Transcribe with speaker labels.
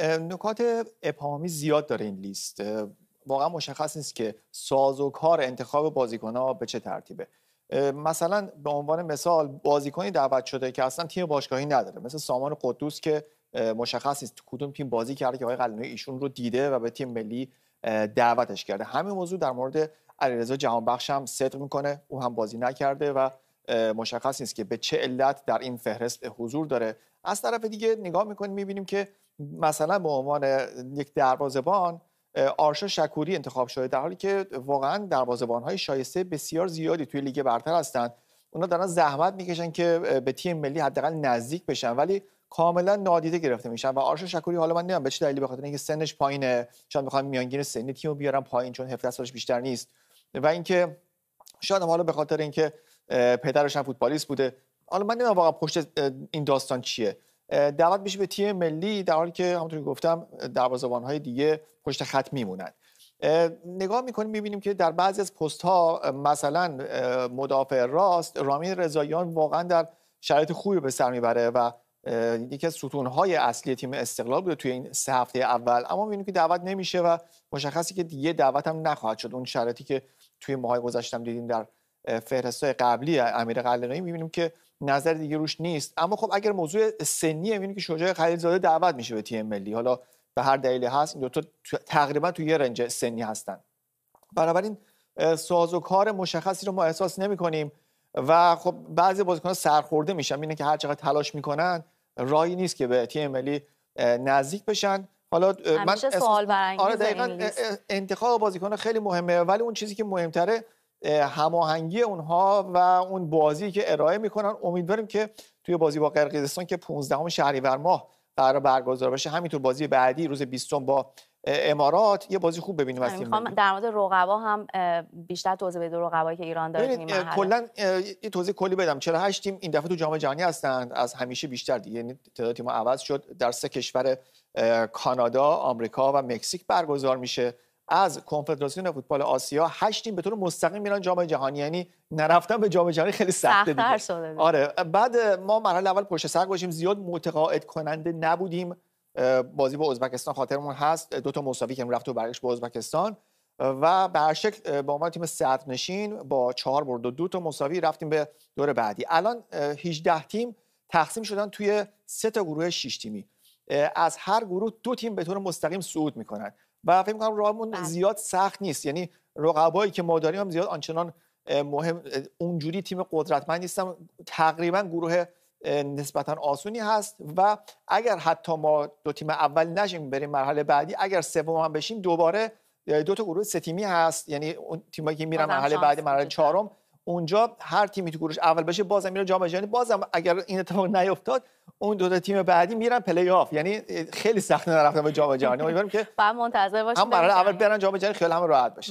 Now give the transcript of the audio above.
Speaker 1: نکات ابهامی زیاد داره این لیست واقعا مشخص نیست که ساز و کار انتخاب بازیکنها به چه ترتیبه مثلا به عنوان مثال بازیکنی دعوت شده که اصلا تیم باشگاهی نداره مثل سامان قدوس که مشخص نیست کدوم تیم بازی کرده که آقای قلنوی ایشون رو دیده و به تیم ملی دعوتش کرده همین موضوع در مورد علیرضا جهانبخش هم صدق میکنه او هم بازی نکرده و مشخص نیست که به چه علت در این فهرست حضور داره از طرف دیگه نگاه میکنیم میبینیم که مثلا به عنوان یک دروازبان آرشا شکوری انتخاب شده در حالی که واقعا دروازبان های شایسته بسیار زیادی توی لیگ برتر هستند اونا دارن زحمت میکشن که به تیم ملی حداقل نزدیک بشن ولی کاملا نادیده گرفته میشن و آرشا شکوری حالا من نمیدونم به چه دلیلی به خاطر اینکه سنش پایینه شاید میخوان میانگین سنی تیمو بیارم پایین چون 17 سالش بیشتر نیست و اینکه شاید حالا به خاطر اینکه پدرش هم فوتبالیست بوده حالا من نمیدونم واقعا پشت این داستان چیه دعوت میشه به تیم ملی در حالی که همونطور که گفتم دروازه‌بان های دیگه پشت خط میمونند نگاه میکنیم میبینیم که در بعضی از پست ها مثلا مدافع راست رامین رضاییان واقعا در شرایط خوبی به سر میبره و یکی از ستون های اصلی تیم استقلال بوده توی این سه هفته اول اما میبینیم که دعوت نمیشه و مشخصی که دیگه دعوت هم نخواهد شد اون شرایطی که توی ماهای گذشتم دیدیم در فهرست قبلی امیر قلعه‌ای میبینیم که نظر دیگه روش نیست اما خب اگر موضوع سنی هم که شجاع خلیلزاده دعوت میشه به تیم ملی حالا به هر دلیلی هست این تا تقریبا تو یه رنج سنی هستن بنابراین ساز و کار مشخصی رو ما احساس نمی کنیم و خب بعضی بازیکنان سرخورده میشن اینه که هر چقدر تلاش میکنن رای نیست که به تیم ملی نزدیک بشن حالا من سوال آره دقیقاً انتخاب بازیکن خیلی مهمه ولی اون چیزی که مهمتره هماهنگی اونها و اون بازی که ارائه میکنن امیدواریم که توی بازی با قرقیزستان که 15 شهریور ماه قرار برگزار بشه همینطور بازی بعدی روز 20 با امارات یه بازی خوب ببینیم از آره، در مورد رقبا هم بیشتر توضیح بده رقبایی که ایران داره کلا یه توضیح کلی بدم 48 تیم این دفعه تو جام جهانی هستند از همیشه بیشتر دیگه یعنی تعداد تیم عوض شد در سه کشور کانادا، آمریکا و مکزیک برگزار میشه از کنفدراسیون فوتبال آسیا هشتیم تیم به طور مستقیم میرن جام جهانی یعنی نرفتن به جام جهانی خیلی سخت دیگه آره بعد ما مرحله اول پشت سر باشیم زیاد متقاعد کننده نبودیم بازی با ازبکستان خاطرمون هست دو تا مساوی که رفت و برگشت با ازبکستان و به شکل با عنوان تیم صدر نشین با چهار برد و دو تا مساوی رفتیم به دور بعدی الان 18 تیم تقسیم شدن توی سه تا گروه 6 تیمی از هر گروه دو تیم به طور مستقیم صعود میکنند و فکر کنم راهمون بله. زیاد سخت نیست یعنی رقبایی که ما داریم هم زیاد آنچنان مهم اونجوری تیم قدرتمند نیستم تقریبا گروه نسبتا آسونی هست و اگر حتی ما دو تیم اول نشیم بریم مرحله بعدی اگر سوم هم بشیم دوباره دو تا گروه سه تیمی هست یعنی اون تیمایی که میرن مرحله بعدی مرحله چهارم اونجا هر تیمی تو گروش اول بشه بازم میره جام جهانی بازم اگر این اتفاق نیفتاد اون دو تا تیم بعدی میرن پلی آف یعنی خیلی سخت نرفتن به جام جهانی امیدوارم که بعد منتظر باشیم هم برای اول برن جام جهانی خیلی هم راحت باشه